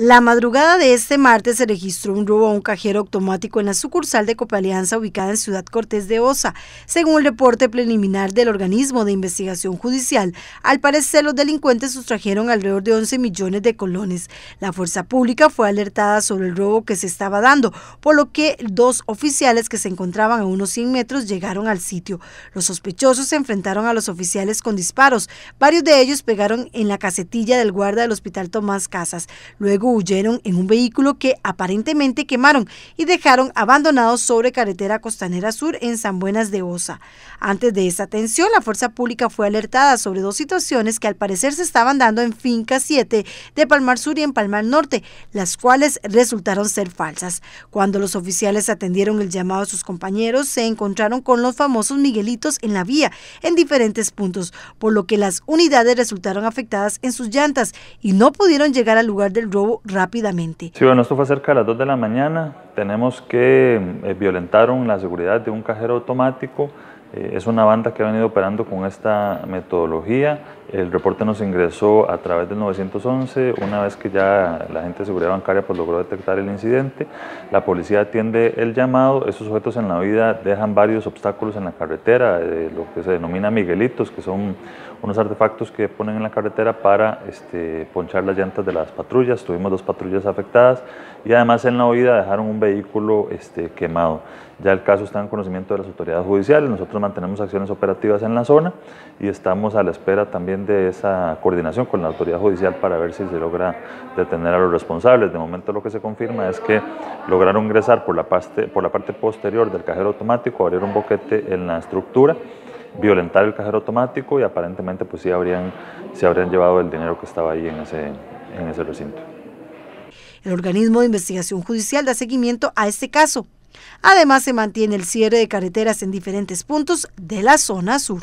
La madrugada de este martes se registró un robo a un cajero automático en la sucursal de Copa Alianza ubicada en Ciudad Cortés de Osa. Según el reporte preliminar del organismo de investigación judicial, al parecer los delincuentes sustrajeron alrededor de 11 millones de colones. La fuerza pública fue alertada sobre el robo que se estaba dando, por lo que dos oficiales que se encontraban a unos 100 metros llegaron al sitio. Los sospechosos se enfrentaron a los oficiales con disparos. Varios de ellos pegaron en la casetilla del guarda del Hospital Tomás Casas. Luego huyeron en un vehículo que aparentemente quemaron y dejaron abandonados sobre carretera Costanera Sur en San Buenas de Osa. Antes de esa atención, la fuerza pública fue alertada sobre dos situaciones que al parecer se estaban dando en Finca 7 de Palmar Sur y en Palmar Norte, las cuales resultaron ser falsas. Cuando los oficiales atendieron el llamado a sus compañeros, se encontraron con los famosos Miguelitos en la vía, en diferentes puntos, por lo que las unidades resultaron afectadas en sus llantas y no pudieron llegar al lugar del robo rápidamente. Sí, bueno, esto fue cerca de las 2 de la mañana. Tenemos que eh, violentaron la seguridad de un cajero automático eh, es una banda que ha venido operando con esta metodología. El reporte nos ingresó a través del 911, una vez que ya la gente de seguridad bancaria pues, logró detectar el incidente. La policía atiende el llamado. esos sujetos en la huida dejan varios obstáculos en la carretera, eh, lo que se denomina miguelitos, que son unos artefactos que ponen en la carretera para este, ponchar las llantas de las patrullas. Tuvimos dos patrullas afectadas y además en la huida dejaron un vehículo este, quemado. Ya el caso está en conocimiento de las autoridades judiciales. Nosotros mantenemos acciones operativas en la zona y estamos a la espera también de esa coordinación con la autoridad judicial para ver si se logra detener a los responsables. De momento lo que se confirma es que lograron ingresar por la parte, por la parte posterior del cajero automático, abrir un boquete en la estructura violentar el cajero automático y aparentemente pues sí habrían, se habrían llevado el dinero que estaba ahí en ese, en ese recinto. El organismo de investigación judicial da seguimiento a este caso Además, se mantiene el cierre de carreteras en diferentes puntos de la zona sur.